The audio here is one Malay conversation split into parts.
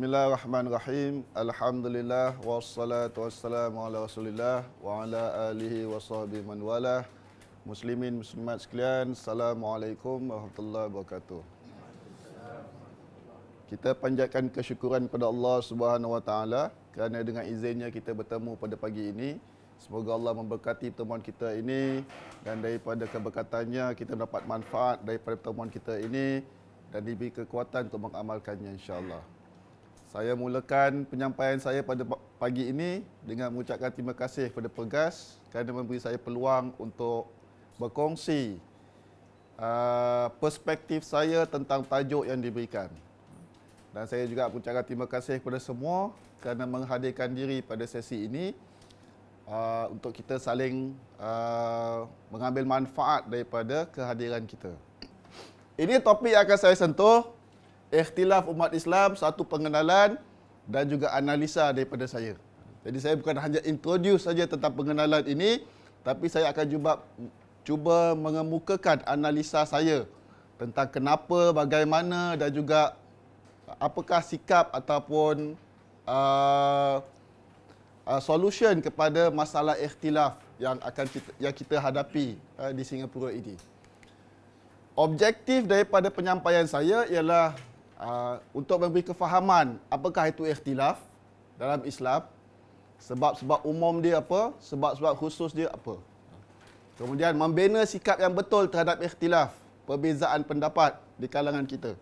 Bismillahirrahmanirrahim. Alhamdulillah wassalatu wassalamu ala Rasulillah wa ala alihi washabi man wala. Muslimin muslimat sekalian, assalamualaikum warahmatullahi wabarakatuh. Kita panjatkan kesyukuran kepada Allah Subhanahu wa taala kerana dengan izinnya kita bertemu pada pagi ini. Semoga Allah memberkati pertemuan kita ini dan daripada keberkatannya kita dapat manfaat daripada pertemuan kita ini dan diberi kekuatan untuk mengamalkannya insya-Allah. Saya mulakan penyampaian saya pada pagi ini dengan mengucapkan terima kasih kepada Pegas kerana memberi saya peluang untuk berkongsi uh, perspektif saya tentang tajuk yang diberikan. Dan saya juga mengucapkan terima kasih kepada semua kerana menghadirkan diri pada sesi ini uh, untuk kita saling uh, mengambil manfaat daripada kehadiran kita. Ini topik yang akan saya sentuh ikhtilaf umat Islam satu pengenalan dan juga analisa daripada saya. Jadi saya bukan hanya introduce saja tentang pengenalan ini tapi saya akan cuba cuba mengemukakan analisa saya tentang kenapa, bagaimana dan juga apakah sikap ataupun uh, uh, solution kepada masalah ikhtilaf yang akan kita, yang kita hadapi uh, di Singapura ini. Objektif daripada penyampaian saya ialah Ah, untuk memberi kefahaman apakah itu ikhtilaf dalam Islam, sebab-sebab umum dia apa, sebab-sebab khusus dia apa. Kemudian membina sikap yang betul terhadap ikhtilaf, perbezaan pendapat di kalangan kita.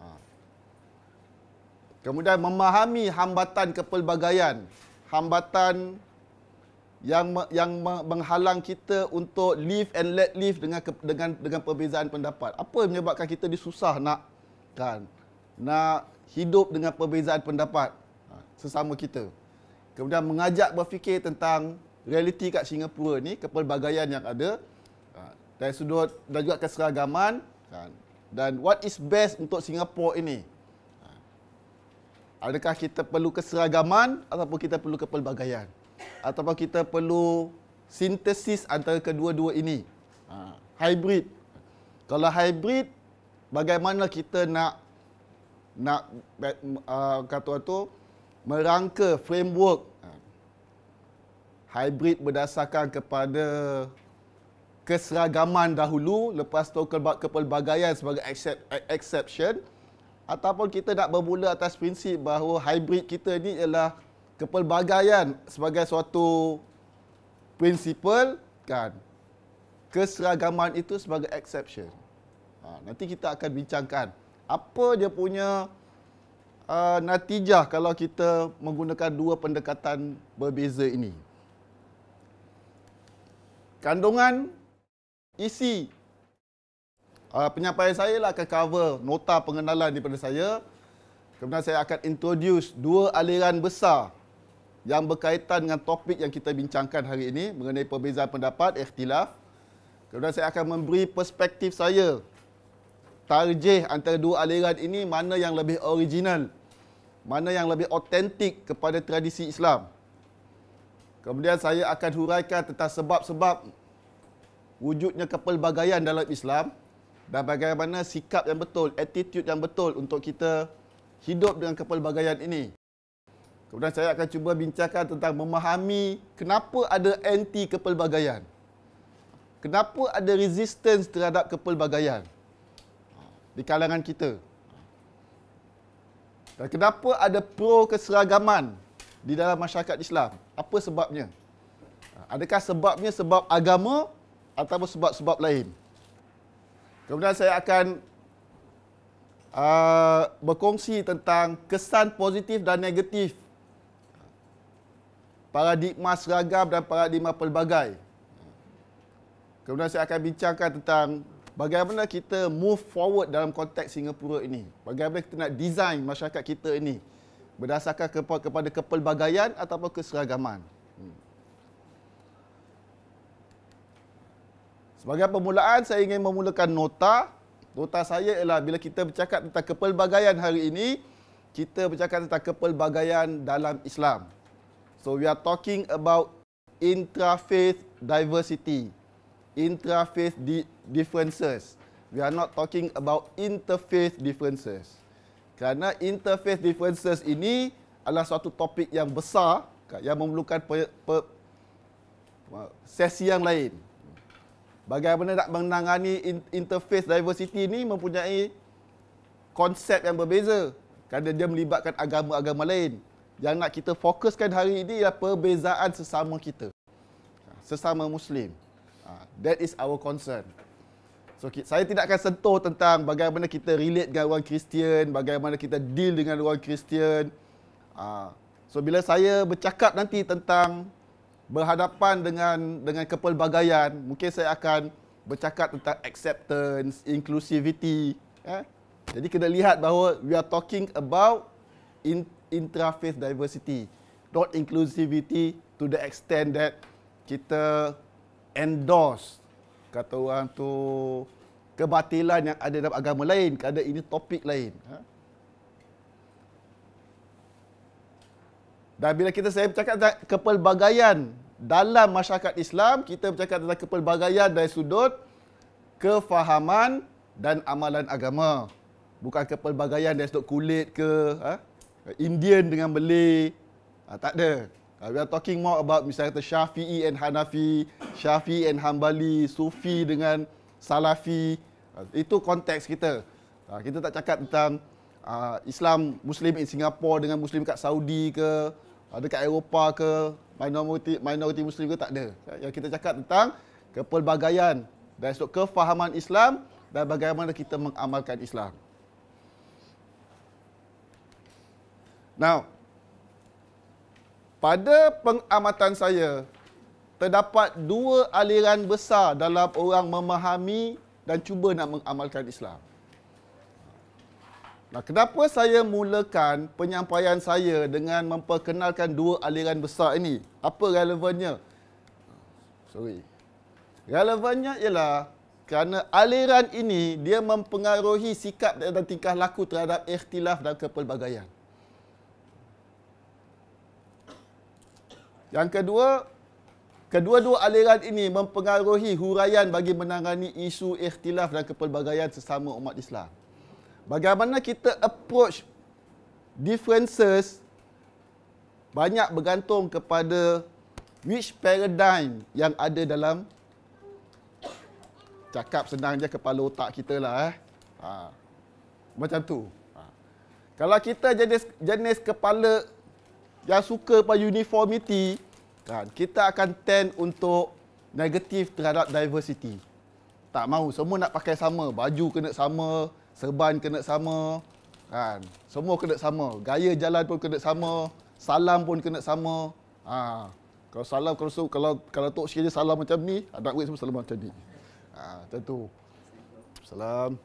Ah. Kemudian memahami hambatan kepelbagaian, hambatan yang yang menghalang kita untuk live and let live dengan dengan dengan perbezaan pendapat. Apa yang menyebabkan kita disusah nak kan? nak hidup dengan perbezaan pendapat ha, sesama kita. Kemudian mengajak berfikir tentang realiti kat Singapura ni, kepelbagaian yang ada ha, dari sudut dan juga keseragaman ha, Dan what is best untuk Singapura ini? Adakah kita perlu keseragaman ataupun kita perlu kepelbagaian? Ataupun kita perlu sintesis antara kedua-dua ini? Hybrid. Kalau hybrid, bagaimana kita nak nak uh, kata tu merangka framework ah, hybrid berdasarkan kepada keseragaman dahulu lepas tu kepelbagaian sebagai eh, exception ataupun kita nak bermula atas prinsip bahawa hybrid kita ni ialah kepelbagaian sebagai suatu prinsipal kan keseragaman itu sebagai exception ah, nanti kita akan bincangkan apa dia punya uh, natijah kalau kita menggunakan dua pendekatan berbeza ini kandungan isi uh, penyampaian saya lah akan cover nota pengenalan daripada saya kemudian saya akan introduce dua aliran besar yang berkaitan dengan topik yang kita bincangkan hari ini mengenai perbezaan pendapat ikhtilaf kemudian saya akan memberi perspektif saya tarjih antara dua aliran ini mana yang lebih original mana yang lebih autentik kepada tradisi Islam kemudian saya akan huraikan tentang sebab-sebab wujudnya kepelbagaian dalam Islam dan bagaimana sikap yang betul attitude yang betul untuk kita hidup dengan kepelbagaian ini kemudian saya akan cuba bincangkan tentang memahami kenapa ada anti kepelbagaian kenapa ada resistance terhadap kepelbagaian di kalangan kita. Dan kenapa ada pro keseragaman di dalam masyarakat Islam? Apa sebabnya? Adakah sebabnya sebab agama atau sebab-sebab lain? Kemudian saya akan uh, berkongsi tentang kesan positif dan negatif paradigma seragam dan paradigma pelbagai. Kemudian saya akan bincangkan tentang bagaimana kita move forward dalam konteks Singapura ini. Bagaimana kita nak design masyarakat kita ini berdasarkan kepada kepelbagaian ataupun keseragaman. Hmm. Sebagai permulaan, saya ingin memulakan nota. Nota saya ialah bila kita bercakap tentang kepelbagaian hari ini, kita bercakap tentang kepelbagaian dalam Islam. So, we are talking about intra-faith diversity interface di differences. We are not talking about interface differences. Kerana interface differences ini adalah suatu topik yang besar kan, yang memerlukan per, per, sesi yang lain. Bagaimana nak menangani interface diversity ini mempunyai konsep yang berbeza kerana dia melibatkan agama-agama lain. Yang nak kita fokuskan hari ini adalah perbezaan sesama kita. Sesama Muslim. Ah, that is our concern. So saya tidak akan sentuh tentang bagaimana kita relate dengan orang Kristian, bagaimana kita deal dengan orang Kristian. Ah, so bila saya bercakap nanti tentang berhadapan dengan dengan kepelbagaian, mungkin saya akan bercakap tentang acceptance, inclusivity. Eh? Jadi kita lihat bahawa we are talking about intra-faith diversity, not inclusivity to the extent that kita endorse kata orang tu kebatilan yang ada dalam agama lain kerana ini topik lain ha? dan bila kita saya bercakap tentang kepelbagaian dalam masyarakat Islam kita bercakap tentang kepelbagaian dari sudut kefahaman dan amalan agama bukan kepelbagaian dari sudut kulit ke ha? Indian dengan Malay ha, tak ada Uh, we are talking more about misalnya Syafi'i and Hanafi, Syafi'i and Hanbali, Sufi dengan Salafi. Uh, itu konteks kita. Uh, kita tak cakap tentang uh, Islam Muslim in Singapore dengan Muslim kat Saudi ke, uh, dekat Eropah ke, minority, minority Muslim ke, tak ada. Ya, yang kita cakap tentang kepelbagaian dari sudut kefahaman Islam dan bagaimana kita mengamalkan Islam. Now, pada pengamatan saya, terdapat dua aliran besar dalam orang memahami dan cuba nak mengamalkan Islam. Nah, kenapa saya mulakan penyampaian saya dengan memperkenalkan dua aliran besar ini? Apa relevannya? Sorry. Relevannya ialah kerana aliran ini dia mempengaruhi sikap dan tingkah laku terhadap ikhtilaf dan kepelbagaian. Yang kedua, kedua-dua aliran ini mempengaruhi huraian bagi menangani isu ikhtilaf dan kepelbagaian sesama umat Islam. Bagaimana kita approach differences banyak bergantung kepada which paradigm yang ada dalam cakap senang je kepala otak kita lah eh. Ha. Macam tu. Ha. Kalau kita jenis jenis kepala yang suka pada uniformity kan kita akan tend untuk negatif terhadap diversity tak mahu semua nak pakai sama baju kena sama serban kena sama kan semua kena sama gaya jalan pun kena sama salam pun kena sama ha kalau salam kalau so, kalau kalau tok sekali salam macam ni ada wei semua salam macam ni ha tentu salam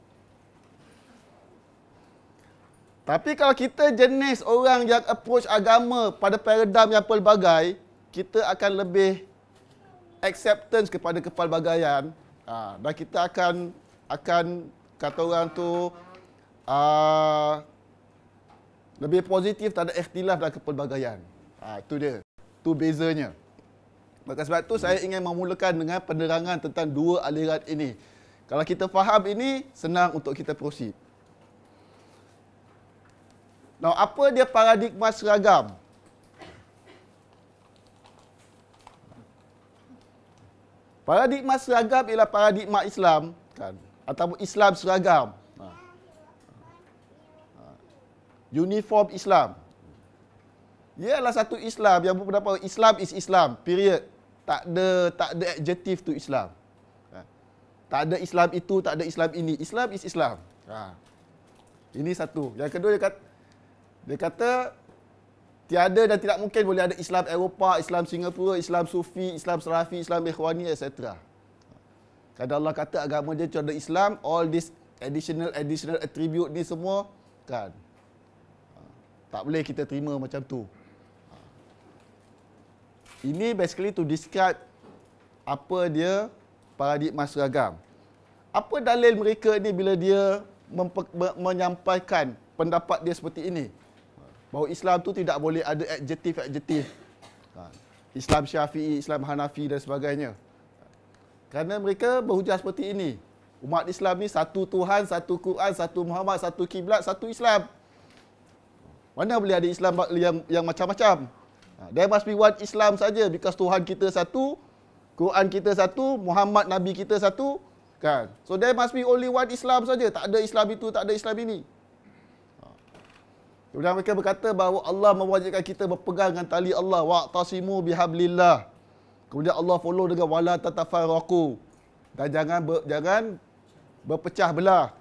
tapi kalau kita jenis orang yang approach agama pada paradigm yang pelbagai, kita akan lebih acceptance kepada kepelbagaian ah, dan kita akan akan kata orang tu ah, lebih positif tak ada ikhtilaf dalam kepelbagaian. Ah, itu dia. Itu bezanya. Maka sebab tu saya ingin memulakan dengan penerangan tentang dua aliran ini. Kalau kita faham ini, senang untuk kita proceed. Now, apa dia paradigma seragam? Paradigma seragam ialah paradigma Islam kan Atau Islam seragam. Ha. Ha. Uniform Islam. Ia adalah satu Islam yang berpendapat Islam is Islam, period. Tak ada tak ada adjective tu Islam. Ha. Tak ada Islam itu, tak ada Islam ini. Islam is Islam. Ini satu. Yang kedua dia kata, dia kata tiada dan tidak mungkin boleh ada Islam Eropah, Islam Singapura, Islam Sufi, Islam Serafi, Islam Ikhwani etc. Kadang Allah kata agama dia cuma Islam, all this additional additional attribute ni semua kan. Tak boleh kita terima macam tu. Ini basically to describe apa dia paradigma seragam. Apa dalil mereka ni bila dia menyampaikan pendapat dia seperti ini? bahawa Islam tu tidak boleh ada adjektif-adjektif. Ha. Islam Syafi'i, Islam Hanafi dan sebagainya. Kerana mereka berhujah seperti ini. Umat Islam ni satu Tuhan, satu Quran, satu Muhammad, satu kiblat, satu Islam. Mana boleh ada Islam yang yang macam-macam? Ha. There must be one Islam saja because Tuhan kita satu, Quran kita satu, Muhammad Nabi kita satu, kan? So there must be only one Islam saja. Tak ada Islam itu, tak ada Islam ini. Kemudian mereka berkata bahawa Allah mewajibkan kita berpegang dengan tali Allah. Waqtasimu bihablillah. Kemudian Allah follow dengan wala tatafarraqu. Dan jangan ber, jangan berpecah belah.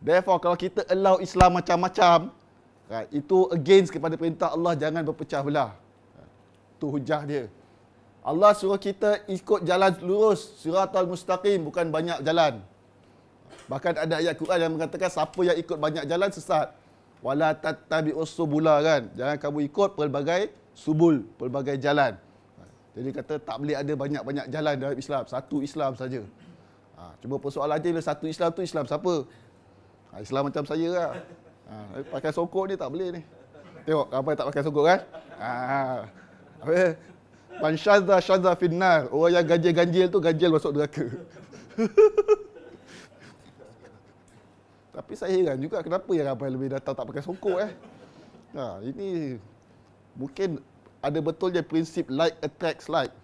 Therefore kalau kita allow Islam macam-macam, right, kan, itu against kepada perintah Allah jangan berpecah belah. Itu hujah dia. Allah suruh kita ikut jalan lurus, suratul mustaqim bukan banyak jalan. Bahkan ada ayat Quran yang mengatakan siapa yang ikut banyak jalan sesat wala tattabi'us subula kan jangan kamu ikut pelbagai subul pelbagai jalan ha, jadi kata tak boleh ada banyak-banyak jalan dalam Islam satu Islam saja ha cuba persoalan aja bila satu Islam tu Islam siapa ha, Islam macam saya lah ha, pakai sokok ni tak boleh ni tengok apa tak pakai sokok kan ha apa man syadza syadza finnar orang yang ganjil-ganjil tu ganjil masuk neraka Tapi saya heran juga kenapa yang ramai lebih datang tak pakai songkok eh. Ha, ini mungkin ada betul je prinsip like attracts like.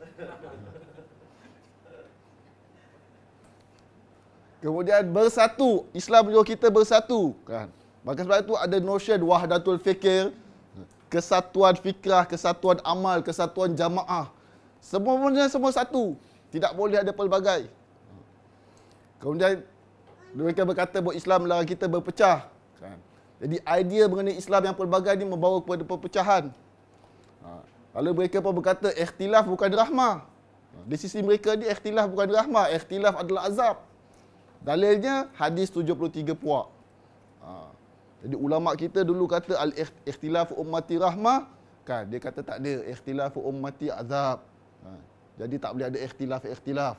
Kemudian bersatu. Islam menyuruh kita bersatu. Kan? Maka sebab itu ada notion wahdatul fikir. Kesatuan fikrah, kesatuan amal, kesatuan jamaah. Semua-semua semua satu. Tidak boleh ada pelbagai. Kemudian mereka berkata bahawa Islam melarang kita berpecah. Kan? Jadi idea mengenai Islam yang pelbagai ini membawa kepada perpecahan. Ha. Lalu mereka pun berkata, ikhtilaf bukan rahmah. Ha. Di sisi mereka ini ikhtilaf bukan rahmah. Ikhtilaf adalah azab. Dalilnya, hadis 73 puak. Ha. Jadi ulama kita dulu kata, al-ikhtilaf ummati rahmah. Kan, dia kata tak ada. Ikhtilaf ummati azab. Jadi tak boleh ada ikhtilaf-ikhtilaf.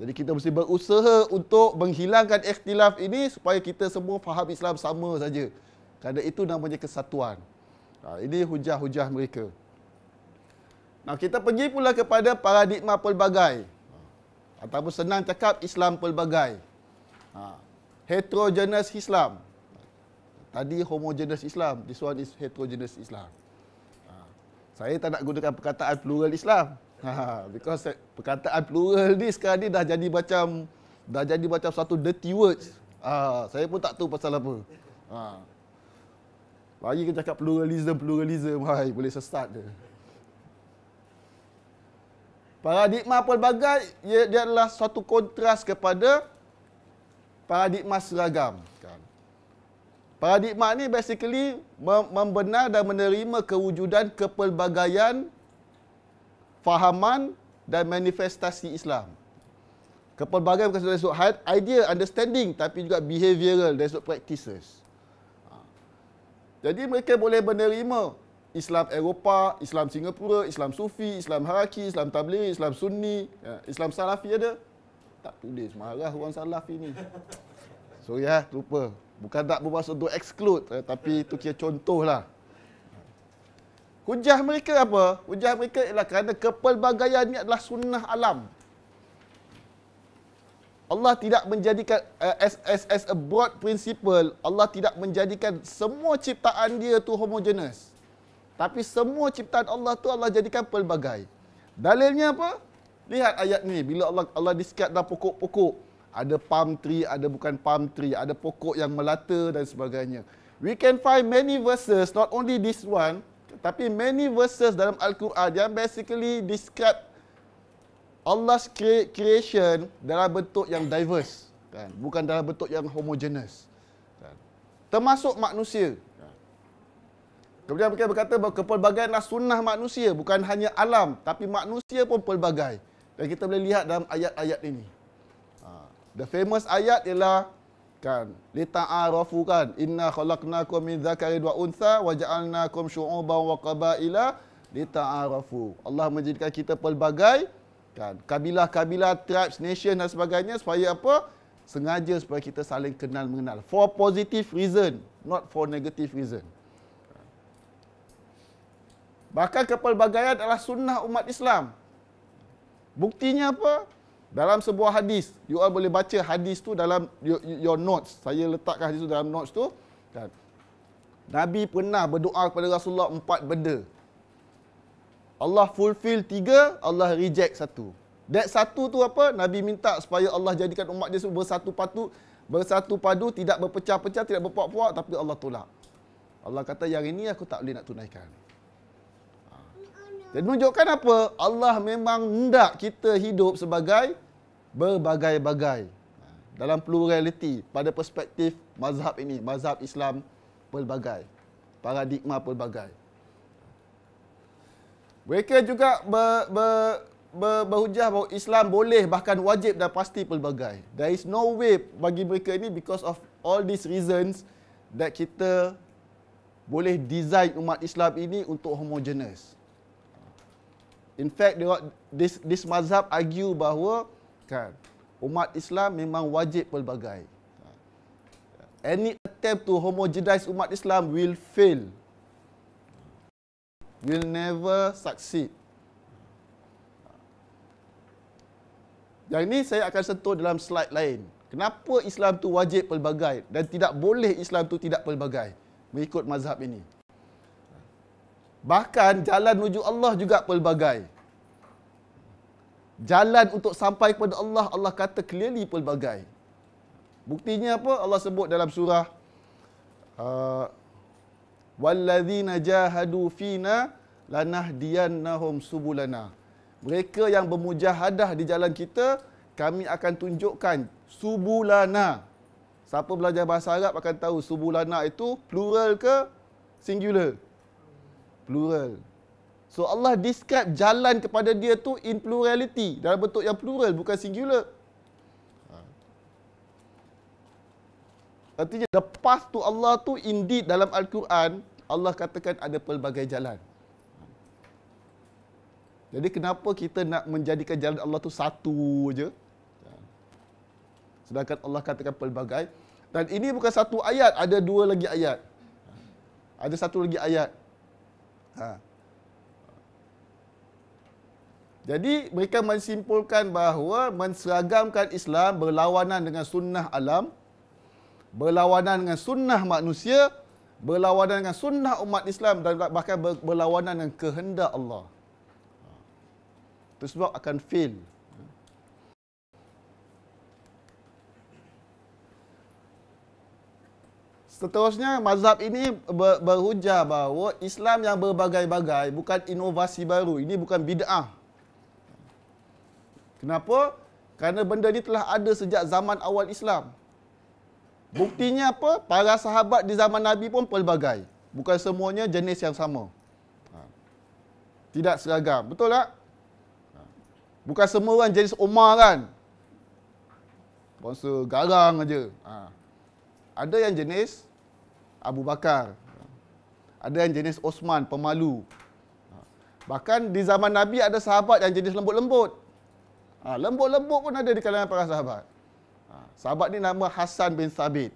Jadi kita mesti berusaha untuk menghilangkan ikhtilaf ini supaya kita semua faham Islam sama saja. Kerana itu namanya kesatuan. Ha, ini hujah-hujah mereka. Nah, kita pergi pula kepada paradigma pelbagai. Ha, ataupun senang cakap Islam pelbagai. Ha, heterogeneous Islam. Tadi homogeneous Islam. This one is heterogeneous Islam. Saya tak nak gunakan perkataan plural Islam. Ha, ha, because perkataan plural ni sekarang ni dah jadi macam dah jadi macam satu dirty words. Ah, saya pun tak tahu pasal apa. Ha. Lagi kita cakap pluralism, pluralism. Hai, boleh sesat je. Paradigma pelbagai ia, dia adalah satu kontras kepada paradigma seragam. Kan? Paradigma ni basically membenar dan menerima kewujudan kepelbagaian fahaman dan manifestasi Islam. Kepelbagaian bukan sesuatu had, idea, understanding tapi juga behavioural dari sudut practices. Ha. Jadi mereka boleh menerima Islam Eropah, Islam Singapura, Islam Sufi, Islam Haraki, Islam Tabligh, Islam Sunni, ya, Islam Salafi ada. Tak tulis, marah orang Salafi ni. So ya, ha, lupa. Bukan tak bermaksud untuk exclude, eh, tapi itu kira contoh lah. Hujah mereka apa? Hujah mereka ialah kerana kepelbagaian ni adalah sunnah alam. Allah tidak menjadikan uh, as, as, as a broad principle, Allah tidak menjadikan semua ciptaan dia tu homogenous. Tapi semua ciptaan Allah tu Allah jadikan pelbagai. Dalilnya apa? Lihat ayat ni, bila Allah Allah diskat dalam pokok-pokok, ada palm tree, ada bukan palm tree, ada pokok yang melata dan sebagainya. We can find many verses, not only this one, tapi many verses dalam al-Quran dia basically describe Allah's creation dalam bentuk yang diverse kan bukan dalam bentuk yang homogeneous kan termasuk manusia Kemudian mereka berkata bahawa kepelbagaian adalah sunnah manusia. Bukan hanya alam, tapi manusia pun pelbagai. Dan kita boleh lihat dalam ayat-ayat ini. Ha. The famous ayat ialah kan lita'arafu kan inna khalaqnakum min dhakarin wa untha wa ja'alnakum syu'uban wa qabaila lita'arafu Allah menjadikan kita pelbagai kan kabilah-kabilah tribes nation dan sebagainya supaya apa sengaja supaya kita saling kenal mengenal for positive reason not for negative reason bahkan kepelbagaian adalah sunnah umat Islam buktinya apa dalam sebuah hadis, you all boleh baca hadis tu dalam your notes. Saya letakkan hadis tu dalam notes tu. Kan? Nabi pernah berdoa kepada Rasulullah empat benda. Allah fulfill tiga, Allah reject satu. That satu tu apa? Nabi minta supaya Allah jadikan umat dia semua bersatu padu, bersatu padu, tidak berpecah-pecah, tidak berpuak-puak, tapi Allah tolak. Allah kata, yang ini aku tak boleh nak tunaikan. Dan menunjukkan apa? Allah memang hendak kita hidup sebagai berbagai-bagai. Dalam pluraliti pada perspektif mazhab ini, mazhab Islam pelbagai. Paradigma pelbagai. Mereka juga ber, ber, ber, berhujah bahawa Islam boleh bahkan wajib dan pasti pelbagai. There is no way bagi mereka ini because of all these reasons that kita boleh design umat Islam ini untuk homogenous. In fact, they, this this mazhab argue bahawa kan umat Islam memang wajib pelbagai. Any attempt to homogenize umat Islam will fail. Will never succeed. Yang ini saya akan sentuh dalam slide lain. Kenapa Islam tu wajib pelbagai dan tidak boleh Islam tu tidak pelbagai mengikut mazhab ini. Bahkan jalan menuju Allah juga pelbagai jalan untuk sampai kepada Allah Allah kata clearly pelbagai buktinya apa Allah sebut dalam surah uh, wallazina jahadu fina lanahdiyannahum subulana mereka yang bermujahadah di jalan kita kami akan tunjukkan subulana siapa belajar bahasa Arab akan tahu subulana itu plural ke singular plural So Allah describe jalan kepada dia tu in plurality dalam bentuk yang plural bukan singular. Ha. Artinya the path to Allah tu indeed dalam Al-Quran Allah katakan ada pelbagai jalan. Jadi kenapa kita nak menjadikan jalan Allah tu satu aja? Ha. Sedangkan Allah katakan pelbagai dan ini bukan satu ayat, ada dua lagi ayat. Ha. Ada satu lagi ayat. Ha. Jadi mereka mensimpulkan bahawa menseragamkan Islam berlawanan dengan sunnah alam, berlawanan dengan sunnah manusia, berlawanan dengan sunnah umat Islam dan bahkan berlawanan dengan kehendak Allah. Tersebut akan fail. Seterusnya, mazhab ini berhujah bahawa Islam yang berbagai-bagai bukan inovasi baru. Ini bukan bid'ah. Kenapa? Kerana benda ni telah ada sejak zaman awal Islam. Buktinya apa? Para sahabat di zaman Nabi pun pelbagai. Bukan semuanya jenis yang sama. Ha. Tidak seragam. Betul tak? Ha. Bukan semua orang jenis Umar kan? Bangsa garang aja. Ha. Ada yang jenis Abu Bakar. Ada yang jenis Osman, pemalu. Ha. Bahkan di zaman Nabi ada sahabat yang jenis lembut-lembut. Ha, lembut-lembut pun ada di kalangan para sahabat. Ha, sahabat ni nama Hasan bin Sabit.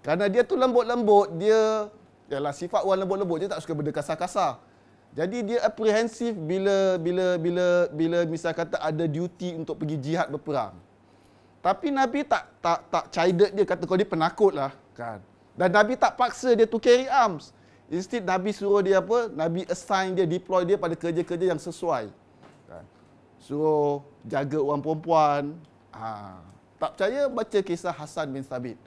Kerana dia tu lembut-lembut, dia ialah sifat orang lembut-lembut je tak suka benda kasar-kasar. Jadi dia apprehensive bila bila bila bila misal kata ada duty untuk pergi jihad berperang. Tapi Nabi tak tak tak chided dia kata kau ni penakutlah kan. Dan Nabi tak paksa dia to carry arms. Instead Nabi suruh dia apa? Nabi assign dia deploy dia pada kerja-kerja yang sesuai suruh jaga orang perempuan. Ha. Tak percaya baca kisah Hasan bin Sabit.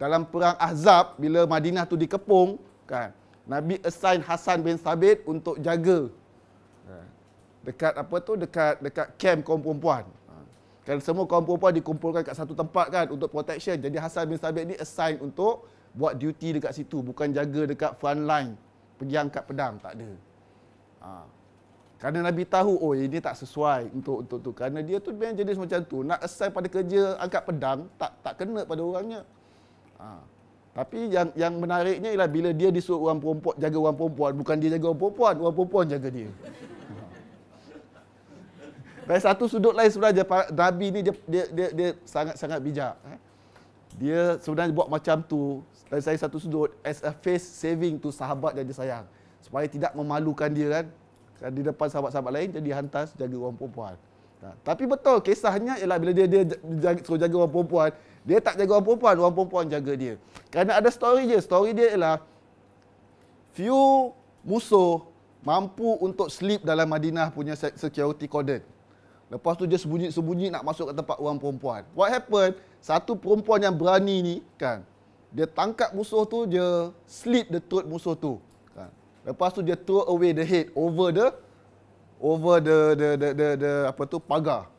Dalam perang Ahzab bila Madinah tu dikepung kan. Nabi assign Hasan bin Sabit untuk jaga ha. dekat apa tu dekat dekat kem kaum perempuan. Ha. Kan semua kaum perempuan dikumpulkan kat satu tempat kan untuk protection. Jadi Hasan bin Sabit ni assign untuk buat duty dekat situ bukan jaga dekat front line pergi angkat pedang tak ada. Ha. Kerana Nabi tahu, oh eh, ini tak sesuai untuk untuk tu. Kerana dia tu memang jenis macam tu. Nak assign pada kerja angkat pedang, tak tak kena pada orangnya. Ha. Tapi yang yang menariknya ialah bila dia disuruh orang perempuan jaga orang perempuan, bukan dia jaga orang perempuan, orang perempuan jaga dia. Ha. Dari satu sudut lain sebenarnya Nabi ni dia dia dia, dia sangat-sangat bijak. Eh. Dia sebenarnya buat macam tu dari saya satu sudut as a face saving tu sahabat dan dia sayang supaya tidak memalukan dia kan Kan, di depan sahabat-sahabat lain jadi hantas jaga orang perempuan. Nah, ha, tapi betul kisahnya ialah bila dia dia jaga, suruh jaga orang perempuan, dia tak jaga orang perempuan, orang perempuan jaga dia. Kerana ada story je, story dia ialah few musuh mampu untuk sleep dalam Madinah punya security cordon. Lepas tu dia sembunyi-sembunyi nak masuk ke tempat orang perempuan. What happen? Satu perempuan yang berani ni kan, dia tangkap musuh tu, dia sleep the throat musuh tu. Lepas tu dia throw away the head over the over the the the the, the, the apa tu pagar.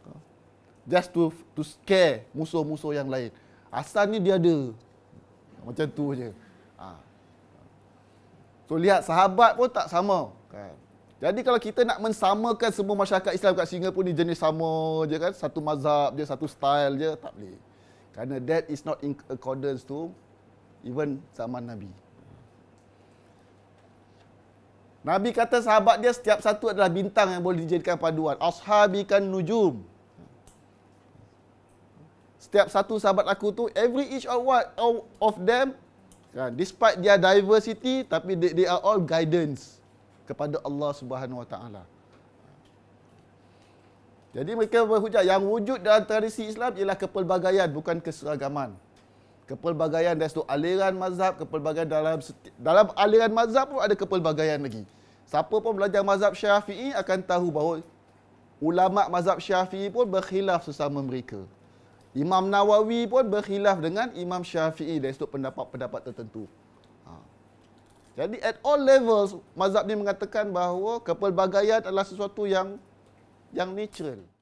Just to to scare musuh-musuh yang lain. Asal ni dia ada. Macam tu je. Ha. So lihat sahabat pun tak sama. Kan? Jadi kalau kita nak mensamakan semua masyarakat Islam kat Singapura ni jenis sama je kan. Satu mazhab je, satu style je. Tak boleh. Karena that is not in accordance to even zaman Nabi. Nabi kata sahabat dia setiap satu adalah bintang yang boleh dijadikan paduan. Ashabi kan nujum. Setiap satu sahabat aku tu, every each or what one of them, kan, despite their diversity, tapi they, they are all guidance kepada Allah Subhanahu Wa Taala. Jadi mereka berhujat yang wujud dalam tradisi Islam ialah kepelbagaian bukan keseragaman kepelbagaian dari satu aliran mazhab, kepelbagaian dalam dalam aliran mazhab pun ada kepelbagaian lagi. Siapa pun belajar mazhab Syafi'i akan tahu bahawa ulama mazhab Syafi'i pun berkhilaf sesama mereka. Imam Nawawi pun berkhilaf dengan Imam Syafi'i dari sudut pendapat-pendapat tertentu. Ha. Jadi at all levels mazhab ni mengatakan bahawa kepelbagaian adalah sesuatu yang yang natural.